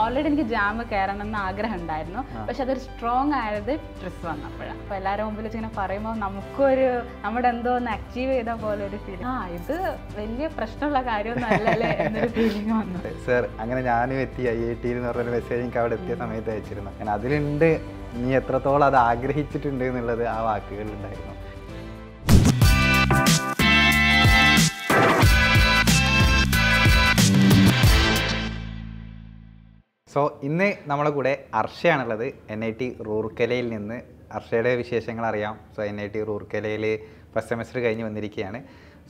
already എനിക്ക് jam കയറണം എന്ന് ആഗ്രഹം ഉണ്ടായിരുന്നു പക്ഷെ അതൊരു സ്ട്രോങ് ആയത് ട്രിസ് വന്നപ്പോഴാണ് അപ്പോൾ എല്ലാവരും മുമ്പിൽ വെച്ച് ഇങ്ങനെ പറയുമ്പോൾ നമുക്കൊരു നമ്മുടെ എന്തോ ഒന്ന് അച്ചീവ് ചെയ്ത പോലെ ഒരു ഫീലിംഗ് ആ ഇത് വലിയ പ്രശ്നമുള്ള കാര്യമൊന്നുമല്ലല്ലേ എന്നൊരു ഫീലിംഗ് വന്നു സർ അങ്ങനെ ഞാനും എത്തി ഐ ഐ ടിയിൽ എന്ന് പറഞ്ഞൊരു മെസ്സേജ് എനിക്ക് അവിടെ എത്തിയ സമയത്ത് അയച്ചിരുന്നു ഞാൻ അതിലുണ്ട് നീ എത്രത്തോളം അത് ആഗ്രഹിച്ചിട്ടുണ്ട് എന്നുള്ളത് ആ വാക്കുകളിലുണ്ടായിരുന്നു സോ ഇന്ന് നമ്മുടെ കൂടെ അർഷയാണുള്ളത് എൻ ഐ ടി റൂർക്കലയിൽ നിന്ന് അർഷയുടെ വിശേഷങ്ങൾ അറിയാം സോ എൻ ഐ ടി റൂർക്കലയിൽ ഫസ്റ്റ് സെമസ്റ്റർ കഴിഞ്ഞ് വന്നിരിക്കുകയാണ്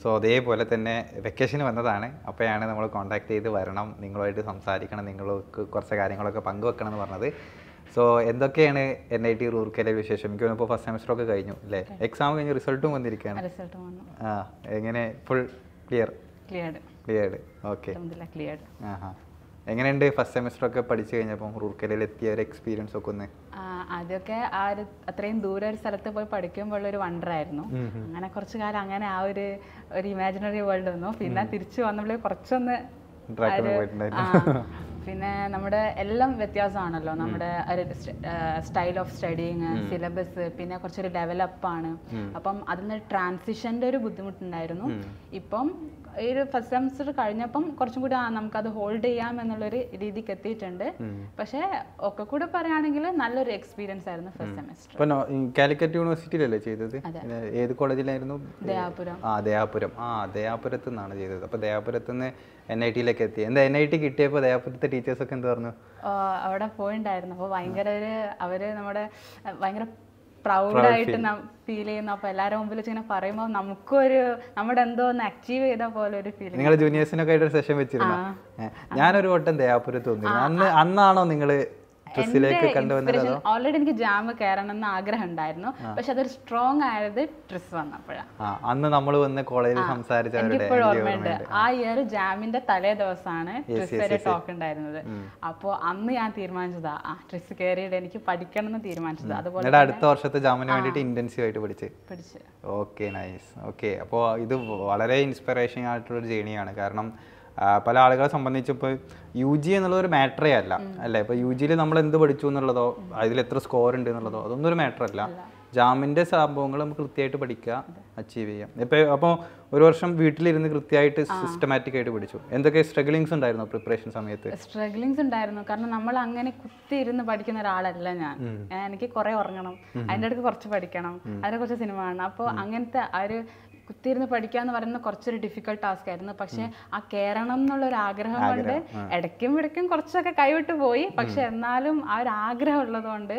സോ അതേപോലെ തന്നെ വെക്കേഷന് വന്നതാണ് അപ്പോഴാണ് നമ്മൾ കോൺടാക്ട് ചെയ്ത് വരണം നിങ്ങളുമായിട്ട് സംസാരിക്കണം നിങ്ങൾക്ക് കുറച്ച് കാര്യങ്ങളൊക്കെ പങ്കുവെക്കണം എന്ന് പറഞ്ഞത് സോ എന്തൊക്കെയാണ് എൻ ഐ ടി റൂർക്കലെ വിശേഷം എനിക്ക് ഇപ്പോൾ ഫസ്റ്റ് സെമസ്റ്റർ ഒക്കെ കഴിഞ്ഞു അല്ലേ എക്സാം കഴിഞ്ഞ് റിസൾട്ടും വന്നിരിക്കുകയാണ് ആ എങ്ങനെ full clear cleared cleared okay ആ ആ എങ്ങനെയുണ്ട് ഫസ്റ്റ് സെമിസ്റ്റർ ഒക്കെ പഠിച്ചു കഴിഞ്ഞപ്പോൾ റൂർക്കലയിൽ എത്തിയ ഒരു എക്സ്പീരിയൻസ് ഒക്കെ ഒന്ന് ആദ്യമൊക്കെ ആ ഒരു അത്രയും ദൂരെ ഒരു സ്ഥലത്ത് പോയി പഠിക്കുമ്പോൾ ഒരു ആയിരുന്നു അങ്ങനെ കുറച്ചു കാലം അങ്ങനെ ആ ഒരു ഒരു ഇമാജിനറി വേൾഡ് വന്നു പിന്നെ തിരിച്ചു വന്നപ്പോൾ കുറച്ചൊന്ന് പിന്നെ നമ്മുടെ എല്ലാം വ്യത്യാസമാണല്ലോ നമ്മുടെ ഒരു സ്റ്റൈൽ ഓഫ് സ്റ്റഡിങ് സിലബസ് പിന്നെ കുറച്ചൊരു ഡെവലപ്പാണ് അപ്പം അതിന് ട്രാൻസിഷൻ്റെ ഒരു ബുദ്ധിമുട്ടുണ്ടായിരുന്നു ഇപ്പം ഈ ഒരു ഫസ്റ്റ് സെമസ്റ്റർ കഴിഞ്ഞപ്പം കുറച്ചും കൂടി ആ നമുക്കത് ഹോൾഡ് ചെയ്യാം എന്നുള്ളൊരു രീതിക്ക് എത്തിയിട്ടുണ്ട് പക്ഷേ ഒക്കെ കൂടെ പറയുകയാണെങ്കിൽ നല്ലൊരു എക്സ്പീരിയൻസ് ആയിരുന്നു ഫസ്റ്റ് സെമസ്റ്റർ കാലിക്കറ്റ് യൂണിവേഴ്സിറ്റിയിലല്ലേ ചെയ്തത് ഏത് കോളേജിലായിരുന്നു ദയാപുരം ആ ആ ദയാപുരത്ത് നിന്നാണ് ചെയ്തത് അപ്പോൾ ദയാപുരത്ത് നിന്ന് എൻ ഐ ടിയിലേക്ക് എത്തി എന്താ എൻ ഐ ടി കിട്ടിയപ്പോൾ ദയാപുരത്തെ ഒക്കെ എന്ത് പറഞ്ഞു അവിടെ പോയിണ്ടായിരുന്നു അപ്പോൾ ഭയങ്കര ഒരു അവർ നമ്മുടെ ഭയങ്കര പ്രൗഡായിട്ട് ഫീൽ ചെയ്യുന്നു അപ്പോൾ എല്ലാരും മുമ്പിൽ വെച്ച് ഇങ്ങനെ പറയുമ്പോൾ നമുക്കും ഒരു നമ്മുടെ എന്തോ ഒന്ന് അച്ചീവ് ചെയ്ത പോലെ ഒരു ഫീൽ നിങ്ങൾ ജൂനിയേഴ്സിനൊക്കെ ആയിട്ട് സെഷൻ വെച്ചിരുന്നു ഞാനൊരു വട്ടം ദയാപുരത്ത് വന്നിരുന്നു അന്ന് അന്നാണോ നിങ്ങള് ഓൾറെഡി എനിക്ക് ജാമ് കയറണം എന്ന് ആഗ്രഹം ഉണ്ടായിരുന്നു പക്ഷെ അതൊരു സ്ട്രോങ് ആയത് ട്രിസ് വന്നപ്പോഴാണ് അന്ന് നമ്മൾ വന്ന് കോളേജിൽ സംസാരിച്ചവരുടെ ആ ഇയർ ജാമിന്റെ തലേ ദിവസമാണ് വരെ ടോക്ക് ഉണ്ടായിരുന്നത് അപ്പോൾ അന്ന് ഞാൻ തീരുമാനിച്ചതാ ആ ട്രിസ് കയറിയിട്ട് എനിക്ക് പഠിക്കണം എന്ന് തീരുമാനിച്ചത് അതുപോലെ അടുത്ത വർഷത്തെ ജാമിന് വേണ്ടിയിട്ട് ഇന്റൻസീവ് ആയിട്ട് പഠിച്ചു പഠിച്ച് ഓക്കെ നൈസ് ഓക്കെ അപ്പോൾ ഇത് വളരെ ഇൻസ്പിറേഷൻ ആയിട്ടുള്ള ജേണിയാണ് കാരണം പല ആളുകളെ സംബന്ധിച്ചിപ്പോൾ യു ജി എന്നുള്ളത് ഒരു മാറ്ററേ അല്ല അല്ലേ ഇപ്പോൾ യു ജിയിൽ നമ്മൾ എന്ത് പഠിച്ചു എന്നുള്ളതോ അതിൽ എത്ര സ്കോർ ഉണ്ട് എന്നുള്ളതോ അതൊന്നും ഒരു മാറ്റർ അല്ല ജാമിൻ്റെ സംഭവങ്ങൾ നമുക്ക് കൃത്യമായിട്ട് പഠിക്കുക അച്ചീവ് ചെയ്യാം ഇപ്പോൾ അപ്പോൾ ഒരു വർഷം വീട്ടിലിരുന്ന് കൃത്യമായിട്ട് സിസ്റ്റമാറ്റിക് ആയിട്ട് പഠിച്ചു എന്തൊക്കെ സ്ട്രഗ്ലിങ്സ് ഉണ്ടായിരുന്നു പ്രിപ്പറേഷൻ സമയത്ത് സ്ട്രഗ്ലിങ്സ് ഉണ്ടായിരുന്നു കാരണം നമ്മൾ അങ്ങനെ കുത്തി ഇരുന്ന് പഠിക്കുന്ന ഒരാളല്ല ഞാൻ എനിക്ക് കുറേ ഉറങ്ങണം അതിൻ്റെ അടുത്ത് കുറച്ച് പഠിക്കണം അതിനെ കുറച്ച് സിനിമ കാണണം അപ്പോൾ അങ്ങനത്തെ ആ ഒരു കുത്തിയിരുന്ന് പഠിക്കുക എന്ന് പറയുന്നത് കുറച്ചൊരു ഡിഫിക്കൽട്ട് ടാസ്ക് ആയിരുന്നു പക്ഷേ ആ കയറണം എന്നുള്ള ഒരു ആഗ്രഹം കൊണ്ട് ഇടയ്ക്കും ഇടയ്ക്കും കുറച്ചൊക്കെ കൈവിട്ട് പോയി പക്ഷെ എന്നാലും ആ ഒരു ആഗ്രഹം ഉള്ളത് കൊണ്ട്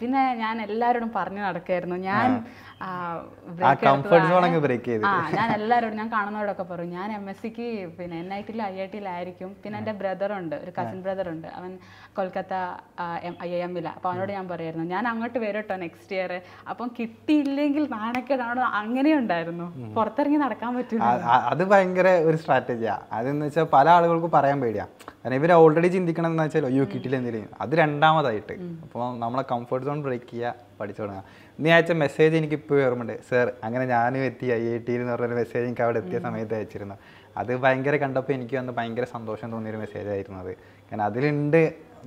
പിന്നെ ഞാൻ എല്ലാവരോടും പറഞ്ഞു നടക്കായിരുന്നു ഞാൻ ഞാൻ എല്ലാവരോടും ഞാൻ കാണുന്നവരോടൊക്കെ പറയും ഞാൻ എം എസ് സിക്ക് പിന്നെ എൻ ഐ ടിയിൽ ഐ ഐ ടിയിലായിരിക്കും പിന്നെ എൻ്റെ ബ്രദറുണ്ട് ഒരു കസിൻ ബ്രദറുണ്ട് അവൻ കൊൽക്കത്ത ഐ ഐ എമ്മില അപ്പോൾ അവനോട് ഞാൻ പറയായിരുന്നു ഞാൻ അങ്ങോട്ട് വരും കേട്ടോ നെക്സ്റ്റ് ഇയർ അപ്പം കിട്ടിയില്ലെങ്കിൽ നാണക്കേടാണ് അങ്ങനെ ഉണ്ടായിരുന്നു പുറത്തിറങ്ങി നടക്കാൻ പറ്റില്ല അത് ഭയങ്കര ഒരു സ്ട്രാറ്റജിയാണ് അതെന്ന് വെച്ചാൽ പല ആളുകൾക്കും പറയാൻ പേടിയാണ് കാരണം ഇവർ ഓൾറെഡി ചിന്തിക്കണം എന്ന് വെച്ചാൽ അയ്യോ കിട്ടിയില്ല എന്തെങ്കിലും അത് രണ്ടാമതായിട്ട് അപ്പോൾ നമ്മളെ കംഫർട്ട് സോൺ ബ്രേക്ക് ചെയ്യുക പഠിച്ചു തുടങ്ങാം നീ അയച്ച മെസ്സേജ് എനിക്ക് ഇപ്പോൾ ഓർമ്മയുണ്ട് സർ അങ്ങനെ ഞാനും എത്തി ഐ ഐ ടിയിൽ എന്ന് പറഞ്ഞൊരു മെസ്സേജ് എനിക്ക് അവിടെ എത്തിയ സമയത്ത് അയച്ചിരുന്നു അത് ഭയങ്കര കണ്ടപ്പോൾ എനിക്ക് വന്ന് ഭയങ്കര സന്തോഷം തോന്നിയൊരു മെസ്സേജ് ആയിരുന്നു അത് കാരണം അതിലുണ്ട്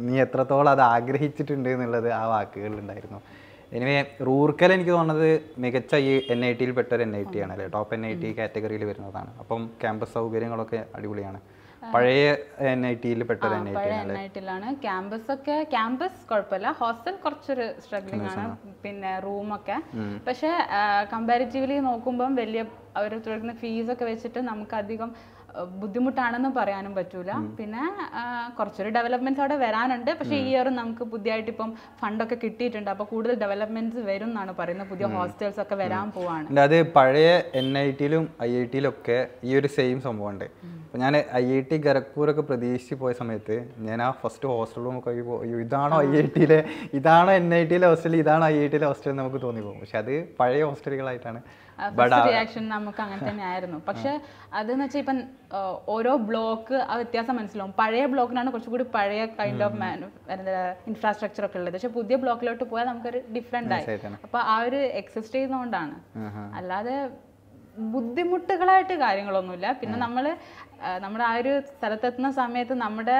നീ എത്രത്തോളം അത് ആഗ്രഹിച്ചിട്ടുണ്ട് എന്നുള്ളത് ആ വാക്കുകളിലുണ്ടായിരുന്നു എനിവേ റൂർക്കൽ എനിക്ക് തോന്നുന്നത് മികച്ച ഈ എൻ ഐ ടിയിൽ പെട്ടൊരു ഒരു എൻ ഐ ടി ആണ് അല്ലേ ടോപ്പ് എൻ ഐ ടി കാറ്റഗറിയിൽ വരുന്നതാണ് അപ്പം ക്യാമ്പസ് സൗകര്യങ്ങളൊക്കെ അടിപൊളിയാണ് പഴയ എൻ ഐ ടിയിൽ പെട്ട എൻ ഐ ടിയിലാണ് ക്യാമ്പസ് ഒക്കെ ക്യാമ്പസ് കുഴപ്പമില്ല ഹോസ്റ്റൽ കുറച്ചൊരു സ്ട്രഗ്ലിംഗ് ആണ് പിന്നെ റൂമൊക്കെ പക്ഷേ കമ്പാരിറ്റീവ്ലി നോക്കുമ്പം വലിയ അവർ തുടങ്ങുന്ന ഒക്കെ വെച്ചിട്ട് നമുക്ക് അധികം ബുദ്ധിമുട്ടാണെന്ന് പറയാനും പറ്റൂല പിന്നെ കുറച്ചൊരു ഡെവലപ്മെന്റ്സ് അവിടെ വരാനുണ്ട് പക്ഷേ ഈ ഇയർ നമുക്ക് പുതിയതായിട്ട് ഇപ്പം ഫണ്ടൊക്കെ കിട്ടിയിട്ടുണ്ട് അപ്പോൾ കൂടുതൽ ഡെവലപ്മെന്റ്സ് വരും എന്നാണ് പറയുന്നത് പുതിയ ഹോസ്റ്റൽസ് ഒക്കെ വരാൻ പോവാണ് അത് പഴയ എൻ ഐ ടിയിലും ഐ ഐ ഒക്കെ ഈ ഒരു സെയിം സംഭവമുണ്ട് അപ്പോൾ ഞാൻ ഐ ഐ ടി ഒക്കെ പ്രതീക്ഷിച്ച് പോയ സമയത്ത് ഞാൻ ആ ഫസ്റ്റ് ഹോസ്റ്റൽ ഒക്കെ പോയി ഇതാണോ ഐ ഐ ടിയിലെ ഇതാണോ എൻ ഐ ടിയിലെ ഹോസ്റ്റൽ ഇതാണോ ഐ ഐ ടിയിലെ ഹോസ്റ്റൽ നമുക്ക് തോന്നിപ്പോകും പക്ഷെ അത് പഴയ ഹോസ്റ്റലുകളായിട്ടാണ് റിയാക്ഷൻ നമുക്ക് അങ്ങനെ തന്നെ ആയിരുന്നു പക്ഷെ അതെന്ന് വെച്ചാൽ ഇപ്പം ഓരോ ബ്ലോക്ക് ആ വ്യത്യാസം മനസ്സിലാവും പഴയ ബ്ലോക്കിനാണ് കുറച്ചുകൂടി പഴയ കൈൻഡ് ഓഫ് ഇൻഫ്രാസ്ട്രക്ചർ ഒക്കെ ഉള്ളത് പക്ഷെ പുതിയ ബ്ലോക്കിലോട്ട് പോയാൽ നമുക്കൊരു ഡിഫറെന്റ് ആയി അപ്പൊ ആ ഒരു എക്സിസ്റ്റ് ചെയ്യുന്നോണ്ടാണ് അല്ലാതെ ബുദ്ധിമുട്ടുകളായിട്ട് കാര്യങ്ങളൊന്നുമില്ല പിന്നെ നമ്മൾ നമ്മുടെ ആ ഒരു സ്ഥലത്തെത്തുന്ന സമയത്ത് നമ്മുടെ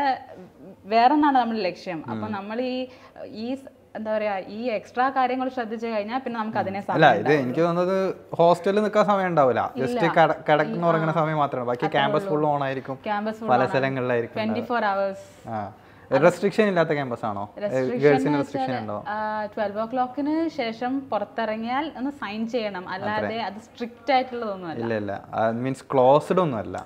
വേറൊന്നാണ് നമ്മുടെ ലക്ഷ്യം അപ്പൊ നമ്മൾ ഈ ഈ എന്താ പറയാ ഈ എക്സ്ട്രാ കാര്യങ്ങൾ ശ്രദ്ധിച്ചു കഴിഞ്ഞാൽ പിന്നെ നമുക്ക് അതിനെ അല്ല ഇത് എനിക്ക് തോന്നുന്നത് ഹോസ്റ്റലിൽ നിൽക്കാൻ സമയം ഉണ്ടാവില്ല ജസ്റ്റ് കിടക്കുന്ന ഉറങ്ങുന്ന സമയം മാത്രമാണ് ബാക്കി ക്യാമ്പസ് ഫുൾ ഓൺ ആയിരിക്കും ക്യാമ്പസ് പല സ്ഥലങ്ങളിലായിരിക്കും ട്വന്റി ഫോർ അവേഴ്സ് റെസ്ട്രിക്ഷൻ ഇല്ലാത്ത ക്യാമ്പസ് ആണോ ഗേൾസിന് റെസ്ട്രിക്ഷൻ ഉണ്ടോ ട്വൽവ് ഓ ക്ലോക്കിന് ശേഷം പുറത്തിറങ്ങിയാൽ ഒന്ന് സൈൻ ചെയ്യണം അല്ലാതെ അത് സ്ട്രിക്റ്റ് ആയിട്ടുള്ളതൊന്നും ഇല്ല ഇല്ല മീൻസ് ക്ലോസ്ഡ് ഒന്നും അല്ല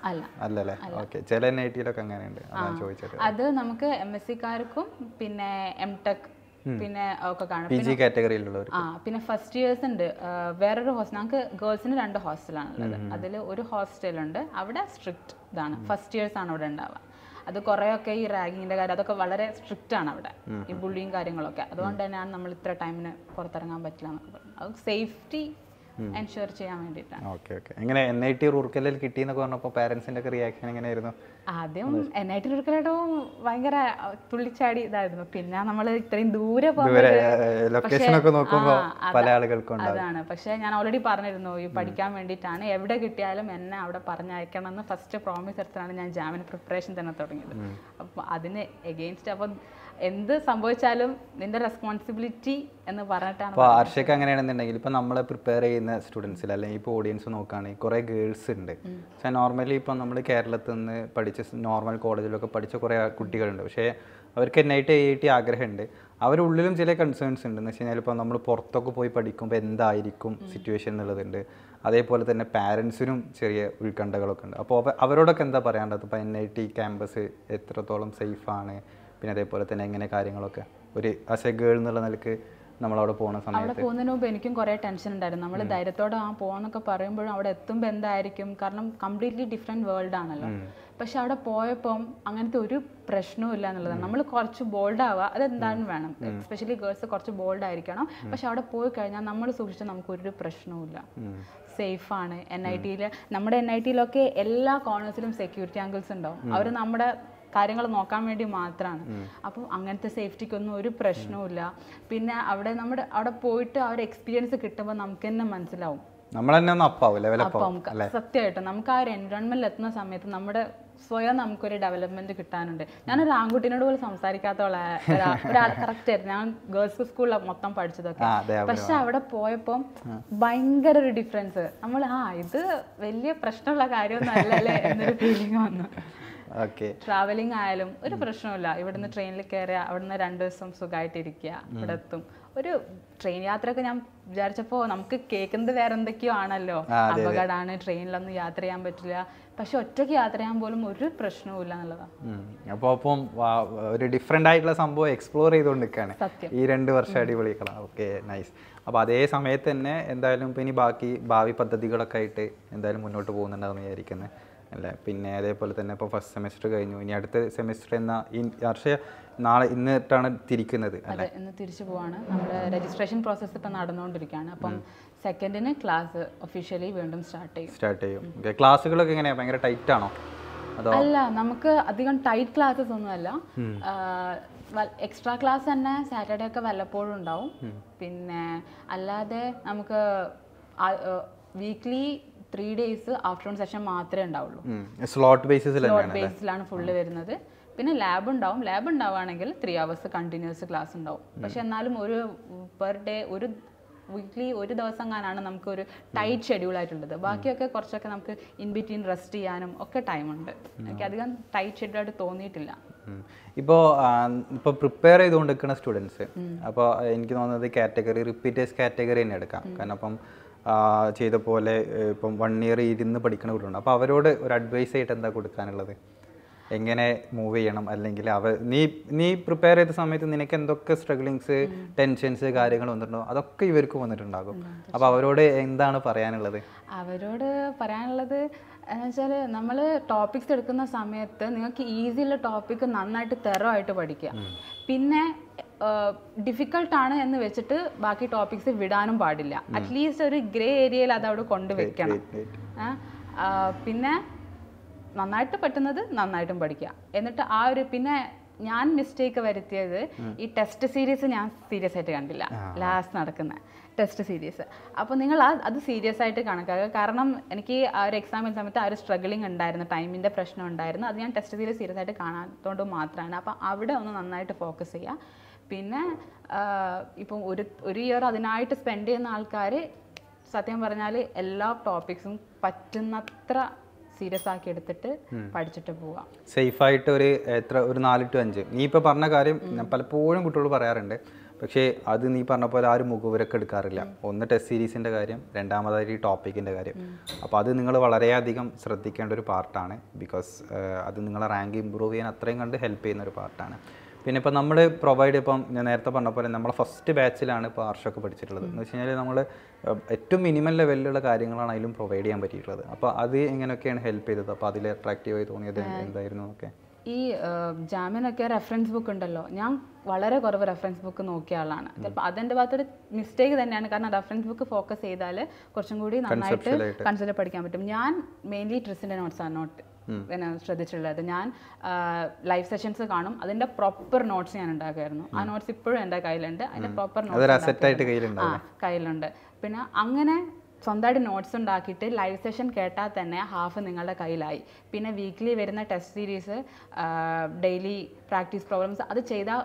അല്ലല്ലേ ഓക്കെ ചില എൻ ഐ ടിയിലൊക്കെ അങ്ങനെയുണ്ട് ചോദിച്ചത് അത് നമുക്ക് എം എസ് സിക്കാർക്കും പിന്നെ എം ടെക് പിന്നെ ഒക്കെ കാണും ആ പിന്നെ ഫസ്റ്റ് ഇയേഴ്സ് ഉണ്ട് വേറൊരു ഹോസ്റ്റൽ ഞങ്ങൾക്ക് ഗേൾസിന് രണ്ട് ഹോസ്റ്റലാണ് ഉള്ളത് അതിൽ ഒരു ഹോസ്റ്റലുണ്ട് അവിടെ സ്ട്രിക്റ്റ് ഇതാണ് ഫസ്റ്റ് ഇയേഴ്സ് ആണ് അവിടെ ഉണ്ടാവുക അത് കുറേയൊക്കെ ഈ റാഗിങ്ങിന്റെ കാര്യം അതൊക്കെ വളരെ സ്ട്രിക്റ്റ് ആണ് അവിടെ ഈ ബുള്ളിയും കാര്യങ്ങളൊക്കെ അതുകൊണ്ട് തന്നെയാണ് നമ്മൾ ഇത്ര ടൈമിന് പുറത്തിറങ്ങാൻ പറ്റില്ല എന്നൊക്കെ അത് സേഫ്റ്റി എൻഷുർ ചെയ്യാൻ വേണ്ടിട്ടാണ് ഓക്കെ ഓക്കെ എങ്ങനെ എൻ ഐ ടി റൂർക്കലിൽ കിട്ടിയെന്നൊക്കെ റിയാക്ഷൻ എങ്ങനെയായിരുന്നു ആദ്യം എൻ ഐ ടി റൂർക്കലായിട്ട് ഭയങ്കര തുള്ളിച്ചാടി ഇതായിരുന്നു പിന്നെ നമ്മൾ ഇത്രയും ദൂരെ ലൊക്കേഷനൊക്കെ നോക്കുമ്പോൾ പല ആളുകൾക്കും അതാണ് പക്ഷേ ഞാൻ ഓൾറെഡി പറഞ്ഞിരുന്നു ഈ പഠിക്കാൻ വേണ്ടിയിട്ടാണ് എവിടെ കിട്ടിയാലും എന്നെ അവിടെ പറഞ്ഞയക്കണം എന്ന് ഫസ്റ്റ് പ്രോമിസ് എടുത്താണ് ഞാൻ ജാമിന് പ്രിപ്പറേഷൻ തന്നെ തുടങ്ങിയത് അപ്പോൾ അതിന് എഗെയിൻസ്റ്റ് അപ്പം എന്ത് സംഭവിച്ചാലും നിന്റെ റെസ്പോൺസിബിലിറ്റി എന്ന് പറഞ്ഞിട്ടാണ് ഇപ്പോൾ ആർഷയ്ക്ക് അങ്ങനെയാണെന്നുണ്ടെങ്കിൽ ഇപ്പോൾ നമ്മളെ പ്രിപ്പയർ ചെയ്യുന്ന സ്റ്റുഡൻസിൽ അല്ലെങ്കിൽ ഇപ്പോൾ ഓഡിയൻസ് നോക്കുകയാണെങ്കിൽ കുറേ ഗേൾസ് ഉണ്ട് പക്ഷേ നോർമലി ഇപ്പോൾ നമ്മൾ കേരളത്തിൽ നിന്ന് പഠിച്ച നോർമൽ കോളേജിലൊക്കെ പഠിച്ച കുറേ കുട്ടികളുണ്ട് പക്ഷേ അവർക്ക് N I T I T ആഗ്രഹമുണ്ട് അവരുള്ളിലും ചില കൺസേൺസ് ഉണ്ട് എന്ന് വെച്ച് കഴിഞ്ഞാൽ ഇപ്പോൾ നമ്മൾ പുറത്തൊക്കെ പോയി പഠിക്കുമ്പോൾ എന്തായിരിക്കും സിറ്റുവേഷൻ എന്നുള്ളതുണ്ട് അതേപോലെ തന്നെ പാരൻസിനും ചെറിയ ഉത്കണ്ഠകളൊക്കെ ഉണ്ട് അപ്പോൾ അവരോടൊക്കെ എന്താ പറയാനുള്ളത് ഇപ്പോൾ എൻ ഐ ടി ക്യാമ്പസ് എത്രത്തോളം സേഫാണ് പിന്നെ അതേപോലെ തന്നെ എങ്ങനെ കാര്യങ്ങളൊക്കെ ഒരു ആസ് എ ഗേൾ എന്നുള്ള നിലക്ക് നമ്മളവിടെ പോകുന്ന സമയത്ത് അവിടെ പോകുന്നതിന് മുമ്പ് എനിക്കും കുറേ ടെൻഷൻ ഉണ്ടായിരുന്നു നമ്മൾ ധൈര്യത്തോടെ ആ പോകണമെന്നൊക്കെ പറയുമ്പോഴും അവിടെ എത്തുമ്പോൾ എന്തായിരിക്കും കാരണം കംപ്ലീറ്റ്ലി ഡിഫറെൻറ്റ് വേൾഡ് ആണല്ലോ പക്ഷെ അവിടെ പോയപ്പം അങ്ങനത്തെ ഒരു പ്രശ്നവും ഇല്ല എന്നുള്ളതാണ് നമ്മൾ കുറച്ച് ബോൾഡ് ആവുക അതെന്താണെന്ന് വേണം എസ്പെഷ്യലി ഗേൾസ് കുറച്ച് ബോൾഡ് ആയിരിക്കണം പക്ഷെ അവിടെ പോയി കഴിഞ്ഞാൽ നമ്മൾ സൂക്ഷിച്ചാൽ നമുക്കൊരു പ്രശ്നവുമില്ല ആണ് എൻ ഐ ടിയിൽ നമ്മുടെ എൻ ഐ ടിയിലൊക്കെ എല്ലാ കോർണേഴ്സിലും സെക്യൂരിറ്റി ആംഗിൾസ് ഉണ്ടാവും അവർ നമ്മുടെ കാര്യങ്ങൾ നോക്കാൻ വേണ്ടി മാത്രമാണ് അപ്പം അങ്ങനത്തെ സേഫ്റ്റിക്കൊന്നും ഒരു പ്രശ്നവുമില്ല പിന്നെ അവിടെ നമ്മുടെ അവിടെ പോയിട്ട് ആ ഒരു എക്സ്പീരിയൻസ് കിട്ടുമ്പോൾ നമുക്ക് തന്നെ മനസ്സിലാവും നമ്മൾ ഒന്ന് സത്യമായിട്ടും നമുക്ക് ആ ഒരു എൻവയോൺമെന്റിൽ എത്തുന്ന സമയത്ത് നമ്മുടെ സ്വയം നമുക്കൊരു ഡെവലപ്മെന്റ് കിട്ടാനുണ്ട് ഞാനൊരു ആൺകുട്ടീനോട് പോലും സംസാരിക്കാത്ത ആയിരുന്നു ഞാൻ ഗേൾസ് സ്കൂളിലാണ് മൊത്തം പഠിച്ചതൊക്കെ പക്ഷെ അവിടെ പോയപ്പോൾ ഭയങ്കര ഒരു ഡിഫറൻസ് നമ്മൾ ആ ഇത് വലിയ പ്രശ്നമുള്ള കാര്യമൊന്നും അല്ല എന്നൊരു ഫീലിംഗ് വന്നു ട്രാവലിംഗ് ആയാലും ഒരു പ്രശ്നമില്ല ഇവിടുന്ന് ട്രെയിനിൽ കയറിയ അവിടുന്ന് രണ്ടു ദിവസം സുഖമായിട്ടിരിക്കുക ഇവിടെ എത്തും ഒരു ട്രെയിൻ യാത്രയൊക്കെ ഞാൻ വിചാരിച്ചപ്പോ നമുക്ക് കേൾക്കുന്നത് വേറെ എന്തൊക്കെയോ ആണല്ലോ അപകടമാണ് ട്രെയിനിലൊന്നും യാത്ര ചെയ്യാൻ പറ്റില്ല പക്ഷെ ഒറ്റയ്ക്ക് യാത്ര ചെയ്യാൻ പോലും ഒരു പ്രശ്നവും ഇല്ല എന്നുള്ളതാണ് അപ്പം ഒരു ഡിഫറെന്റ് ആയിട്ടുള്ള സംഭവം എക്സ്പ്ലോർ ചെയ്തുകൊണ്ട് ഈ രണ്ട് വർഷം അടിപൊളികളാണ് ഓക്കെ നൈസ് അപ്പോൾ അതേ സമയത്ത് തന്നെ എന്തായാലും ഇപ്പം ഇനി ബാക്കി ഭാവി പദ്ധതികളൊക്കെ ആയിട്ട് എന്തായാലും മുന്നോട്ട് പോകുന്നുണ്ടാകുമെന്ന് വിചാരിക്കുന്നത് അല്ലേ പിന്നെ അതേപോലെ തന്നെ ഇപ്പോൾ ഫസ്റ്റ് സെമിസ്റ്റർ കഴിഞ്ഞു ഇനി അടുത്ത സെമിസ്റ്റർ എന്ന ഈ വർഷ നാളെ ഇന്നിട്ടാണ് തിരിക്കുന്നത് അല്ലെ ഇന്ന് തിരിച്ചു പോവാണ് നമ്മുടെ രജിസ്ട്രേഷൻ പ്രോസസ്സ് ഇപ്പം നടന്നുകൊണ്ടിരിക്കുകയാണ് അപ്പം സെക്കൻഡിന് ക്ലാസ് ഒഫീഷ്യലി വീണ്ടും സ്റ്റാർട്ട് ചെയ്യും സ്റ്റാർട്ട് ചെയ്യും ഓക്കെ ക്ലാസ്സുകളൊക്കെ എങ്ങനെയാണ് ഭയങ്കര ടൈറ്റ് ആണോ അല്ല നമുക്ക് അധികം ടൈറ്റ് ക്ലാസ്സസ് ഒന്നുമല്ല എക്സ്ട്രാ ക്ലാസ് തന്നെ സാറ്റർഡേ ഒക്കെ വല്ലപ്പോഴും ഉണ്ടാവും പിന്നെ അല്ലാതെ നമുക്ക് weekly three days afternoon session മാത്രമേ ഉണ്ടാവുള്ളൂ സ്ലോട്ട് സ്ലോട്ട് ബേസിലാണ് ഫുള്ള് വരുന്നത് പിന്നെ ലാബ് ഉണ്ടാവും ലാബ് ഉണ്ടാവുകയാണെങ്കിൽ ത്രീ അവേഴ്സ് കണ്ടിന്യൂസ് ക്ലാസ് ഉണ്ടാവും പക്ഷെ എന്നാലും ഒരു പെർ ഡേ ഒരു വീക്ക്ലി ഒരു ദിവസം കാനാണ് നമുക്ക് ഒരു ടൈറ്റ് ഷെഡ്യൂൾ ആയിട്ടുള്ളത് ബാക്കിയൊക്കെ കുറച്ചൊക്കെ നമുക്ക് ഇൻ ബിറ്റ്വീൻ റെസ്റ്റ് ചെയ്യാനും ഒക്കെ ടൈമുണ്ട് എനിക്ക് അധികം ടൈറ്റ് ഷെഡ്യൂൾ ആയിട്ട് തോന്നിയിട്ടില്ല ഇപ്പോൾ ഇപ്പോൾ പ്രിപ്പയർ ചെയ്തുകൊണ്ടിരിക്കുന്ന സ്റ്റുഡൻസ് അപ്പോൾ എനിക്ക് തോന്നുന്നത് കാറ്റഗറി റിപ്പീറ്റേഴ്സ് കാറ്റഗറി തന്നെ എടുക്കാം കാരണം അപ്പം ചെയ്ത പോലെ ഇപ്പം വൺ ഇയർ ഇരുന്ന് പഠിക്കുന്ന കുട്ടികളുണ്ട് അപ്പോൾ അവരോട് ഒരു അഡ്വൈസ് ആയിട്ട് എന്താ കൊടുക്കാനുള്ളത് എങ്ങനെ മൂവ് ചെയ്യണം അല്ലെങ്കിൽ അവ നീ നീ പ്രിപ്പയർ ചെയ്ത സമയത്ത് നിനക്ക് എന്തൊക്കെ സ്ട്രഗ്ലിങ്സ് ടെൻഷൻസ് കാര്യങ്ങൾ വന്നിട്ടുണ്ടോ അതൊക്കെ ഇവർക്ക് വന്നിട്ടുണ്ടാകും അപ്പോൾ അവരോട് എന്താണ് പറയാനുള്ളത് അവരോട് പറയാനുള്ളത് എന്നുവെച്ചാൽ നമ്മൾ ടോപ്പിക്സ് എടുക്കുന്ന സമയത്ത് നിങ്ങൾക്ക് ഈസിയുള്ള ടോപ്പിക് നന്നായിട്ട് തെറോ ആയിട്ട് പഠിക്കുക പിന്നെ ഡിഫിക്കൾട്ടാണ് എന്ന് വെച്ചിട്ട് ബാക്കി ടോപ്പിക്സ് വിടാനും പാടില്ല അറ്റ്ലീസ്റ്റ് ഒരു ഗ്രേ ഏരിയയിൽ അത് അവിടെ കൊണ്ടുവയ്ക്കണം പിന്നെ നന്നായിട്ട് പറ്റുന്നത് നന്നായിട്ടും പഠിക്കുക എന്നിട്ട് ആ ഒരു പിന്നെ ഞാൻ മിസ്റ്റേക്ക് വരുത്തിയത് ഈ ടെസ്റ്റ് സീരീസ് ഞാൻ സീരിയസ് ആയിട്ട് കണ്ടില്ല ലാസ്റ്റ് നടക്കുന്ന ടെസ്റ്റ് സീരീസ് അപ്പോൾ നിങ്ങൾ ആ അത് സീരിയസ് ആയിട്ട് കണക്കാക്കുക കാരണം എനിക്ക് ആ ഒരു എക്സാമിൻ സമയത്ത് ആ ഒരു സ്ട്രഗിളിങ് ഉണ്ടായിരുന്നു ടൈമിൻ്റെ പ്രശ്നം ഉണ്ടായിരുന്നു അത് ഞാൻ ടെസ്റ്റ് സീരീസ് സീരിയസ് ആയിട്ട് കാണാത്തതുകൊണ്ട് മാത്രമാണ് അപ്പോൾ അവിടെ ഒന്ന് നന്നായിട്ട് ഫോക്കസ് ചെയ്യുക പിന്നെ ഇപ്പം ഒരു ഒരു ഇയർ അതിനായിട്ട് സ്പെൻഡ് ചെയ്യുന്ന ആൾക്കാർ സത്യം പറഞ്ഞാൽ എല്ലാ ടോപ്പിക്സും പറ്റുന്നത്ര സീരിയസ് ആക്കി എടുത്തിട്ട് പഠിച്ചിട്ട് പോവാം സേഫ് ആയിട്ട് ഒരു എത്ര ഒരു നാല് ടു അഞ്ച് നീ ഇപ്പോൾ പറഞ്ഞ കാര്യം ഞാൻ പലപ്പോഴും കുട്ടികൾ പറയാറുണ്ട് പക്ഷേ അത് നീ പറഞ്ഞ പോലെ ആരും മുഖവിലൊക്കെ എടുക്കാറില്ല ഒന്ന് ടെസ്റ്റ് സീരീസിൻ്റെ കാര്യം രണ്ടാമതായിട്ട് ഈ ടോപ്പിക്കിൻ്റെ കാര്യം അപ്പോൾ അത് നിങ്ങൾ വളരെയധികം ശ്രദ്ധിക്കേണ്ട ഒരു പാർട്ടാണ് ബിക്കോസ് അത് നിങ്ങളെ റാങ്ക് ഇമ്പ്രൂവ് ചെയ്യാൻ അത്രയും കണ്ട് ഹെൽപ്പ് ചെയ്യുന്ന ഒരു പാർട്ടാണ് പിന്നെ ഇപ്പം നമ്മൾ പ്രൊവൈഡ് ഇപ്പം ഞാൻ നേരത്തെ പറഞ്ഞ പോലെ നമ്മളെ ഫസ്റ്റ് ബാച്ചിലാണ് ഇപ്പോൾ ആർഷൊക്കെ പഠിച്ചിട്ടുള്ളത് എന്ന് വെച്ച് കഴിഞ്ഞാൽ നമ്മൾ ഏറ്റവും മിനിമം ലെവലിലുള്ള കാര്യങ്ങളാണ് അതിലും പ്രൊവൈഡ് ചെയ്യാൻ പറ്റിയിട്ടുള്ളത് അപ്പോൾ അത് എങ്ങനെയൊക്കെയാണ് ഹെൽപ്പ് ചെയ്തത് അപ്പോൾ അതിൽ അട്രാക്റ്റീവായി തോന്നിയത് എന്തായിരുന്നു ഒക്കെ ഈ ജാമ്യനൊക്കെ റെഫറൻസ് ബുക്ക് ഉണ്ടല്ലോ ഞാൻ വളരെ കുറവ് റെഫറൻസ് ബുക്ക് നോക്കിയ ആളാണ് ചിലപ്പോൾ അതെൻ്റെ ഭാഗത്തൊരു മിസ്റ്റേക്ക് തന്നെയാണ് കാരണം റെഫറൻസ് ബുക്ക് ഫോക്കസ് ചെയ്താൽ കുറച്ചും കൂടി നന്നായിട്ട് കൺസിഡർ പഠിക്കാൻ പറ്റും ഞാൻ മെയിൻലി ട്രിസിൻ്റെ ആണ് നോട്ട് ശ്രദ്ധിച്ചിട്ടുള്ളത് ഞാൻ ലൈവ് സെഷൻസ് കാണും അതിന്റെ പ്രോപ്പർ നോട്ട്സ് ഞാൻ ഉണ്ടാക്കുമായിരുന്നു ആ നോട്ട്സ് ഇപ്പോഴും എൻ്റെ കയ്യിലുണ്ട് അതിന്റെ പ്രോപ്പർ നോട്ട്സ് ആ കയ്യിലുണ്ട് പിന്നെ അങ്ങനെ സ്വന്തമായിട്ട് നോട്ട്സ് ഉണ്ടാക്കിയിട്ട് ലൈവ് സെഷൻ കേട്ടാൽ തന്നെ ഹാഫ് നിങ്ങളുടെ കയ്യിലായി പിന്നെ വീക്ക്ലി വരുന്ന test series daily practice problems അത് ചെയ്താൽ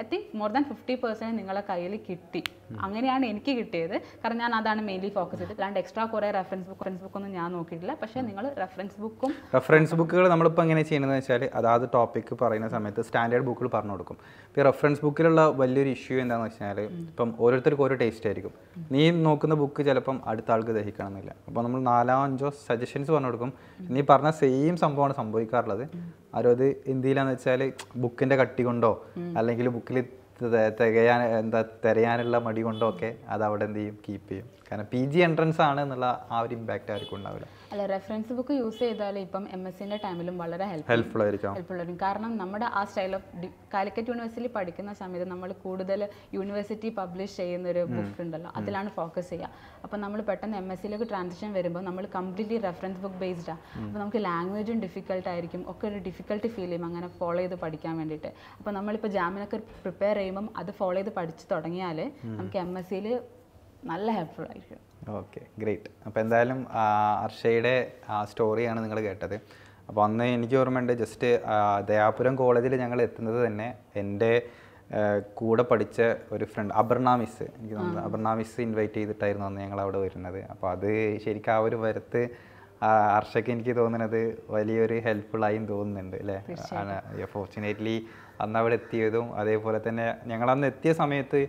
I think more than fifty percent നിങ്ങളെ കയ്യിൽ കിട്ടി അങ്ങനെയാണ് എനിക്ക് കിട്ടിയത് കാരണം ഞാൻ അതാണ് മെയിൻലി ഫോക്കസ് ചെയ്തത് അല്ലാണ്ട് എക്സ്ട്രാ കുറെ റെഫറൻസ് ബുക്ക് റെഫറൻസ് ബുക്കൊന്നും ഞാൻ നോക്കിയിട്ടില്ല പക്ഷേ നിങ്ങൾ റെഫറൻസ് ബുക്കും റെഫറൻസ് ബുക്കുകൾ നമ്മളിപ്പോൾ എങ്ങനെ ചെയ്യുന്നത് വെച്ചാൽ അതാത് ടോപ്പിക്ക് പറയുന്ന സമയത്ത് സ്റ്റാൻഡേർഡ് ബുക്കുകൾ പറഞ്ഞു കൊടുക്കും ഇപ്പോൾ റെഫറൻസ് ബുക്കിലുള്ള വലിയൊരു ഇഷ്യൂ എന്താണെന്ന് വെച്ചാൽ ഇപ്പം ഓരോരുത്തർക്കും ഓരോ ടേസ്റ്റ് ആയിരിക്കും നീ നോക്കുന്ന ബുക്ക് ചിലപ്പം അടുത്ത ആൾക്ക് ദഹിക്കണമെന്നില്ല അപ്പോൾ നമ്മൾ നാലോ അഞ്ചോ സജഷൻസ് പറഞ്ഞു കൊടുക്കും നീ പറഞ്ഞ സെയിം സംഭവമാണ് സംഭവിക്കാറുള്ളത് ആരോ അത് ഇന്ത്യയിലാന്ന് വെച്ചാൽ ബുക്കിന്റെ കട്ടി കൊണ്ടോ അല്ലെങ്കിൽ ബുക്കിൽ തികയാൻ എന്താ തിരയാനുള്ള മടി കൊണ്ടോ ഒക്കെ അത് അവിടെ എന്ത് ചെയ്യും കീപ്പ് ചെയ്യും കാരണം പി ജി എൻട്രൻസ് ആണ് എന്നുള്ള ആ ഒരു ഇമ്പാക്റ്റ് ആർക്കും ഉണ്ടാവില്ല അല്ല റെഫറൻസ് ബുക്ക് യൂസ് ചെയ്താൽ ഇപ്പം എം എസ് സിന്റെ ടൈമിലും വളരെ ഹെൽപ്ഫുൾ ആയിരിക്കും ഹെൽപ്ഫുൾ ആയിരിക്കും കാരണം നമ്മുടെ ആ സ്റ്റൈൽ ഓഫ് കാലിക്കറ്റ് യൂണിവേഴ്സിറ്റി പഠിക്കുന്ന സമയത്ത് നമ്മൾ കൂടുതൽ യൂണിവേഴ്സിറ്റി പബ്ലിഷ് ചെയ്യുന്ന ഒരു ബുക്ക് ഉണ്ടല്ലോ അതിലാണ് ഫോക്കസ് ചെയ്യുക അപ്പം നമ്മൾ പെട്ടെന്ന് എം എസ് സിയിലേക്ക് ട്രാൻസിഷൻ വരുമ്പോൾ നമ്മൾ കംപ്ലീറ്റ്ലി റെഫറൻസ് ബുക്ക് ബേസ്ഡാണ് അപ്പോൾ നമുക്ക് ലാംഗ്വേജും ഡിഫിക്കൽട്ട് ആയിരിക്കും ഒക്കെ ഒരു ഡിഫിക്കൽട്ടി ഫീൽ ചെയ്യും അങ്ങനെ ഫോളോ ചെയ്ത് പഠിക്കാൻ വേണ്ടിയിട്ട് അപ്പോൾ നമ്മളിപ്പോൾ ജാമിനൊക്കെ പ്രിപ്പയർ ചെയ്യുമ്പം അത് ഫോളോ ചെയ്ത് പഠിച്ച് തുടങ്ങിയാൽ നമുക്ക് എം എസ് സിയിൽ നല്ല ഹെൽപ്ഫുൾ ആയിരിക്കും ഓക്കെ ഗ്രേറ്റ് അപ്പോൾ എന്തായാലും അർഷയുടെ ആ സ്റ്റോറിയാണ് നിങ്ങൾ കേട്ടത് അപ്പോൾ അന്ന് എനിക്ക് ഓർമ്മയുണ്ട് ജസ്റ്റ് ദയാപുരം കോളേജിൽ ഞങ്ങൾ എത്തുന്നത് തന്നെ എൻ്റെ കൂടെ പഠിച്ച ഒരു ഫ്രണ്ട് അപർണ മിസ് എനിക്ക് തോന്നുന്നു അപർണ മിസ് ഇൻവൈറ്റ് ചെയ്തിട്ടായിരുന്നു അന്ന് ഞങ്ങൾ അവിടെ വരുന്നത് അപ്പോൾ അത് ശരിക്കും ആ ഒരു വരത്ത് അർഷയ്ക്ക് എനിക്ക് തോന്നുന്നത് വലിയൊരു ഹെൽപ്ഫുള്ളായും തോന്നുന്നുണ്ട് അല്ലേ ഫോർച്ചുനേറ്റ്ലി അന്ന് അവിടെ എത്തിയതും അതേപോലെ തന്നെ ഞങ്ങൾ അന്ന് എത്തിയ സമയത്ത്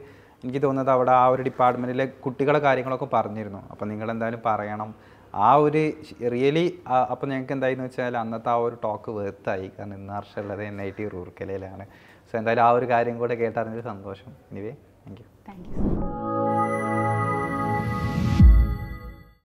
എനിക്ക് തോന്നുന്നത് അവിടെ ആ ഒരു ഡിപ്പാർട്ട്മെൻറ്റിലെ കുട്ടികളെ കാര്യങ്ങളൊക്കെ പറഞ്ഞിരുന്നു അപ്പോൾ നിങ്ങൾ എന്തായാലും പറയണം ആ ഒരു റിയലി അപ്പോൾ ഞങ്ങൾക്ക് എന്തായെന്ന് വെച്ചാൽ അന്നത്തെ ആ ഒരു ടോക്ക് വേർത്തായി കാരണം ഇന്ന് വർഷമുള്ളത് എൻ ഐ ടി റൂർക്കലയിലാണ് സോ എന്തായാലും ആ ഒരു കാര്യം കൂടെ കേട്ടറിഞ്ഞൊരു സന്തോഷം anyway thank you thank U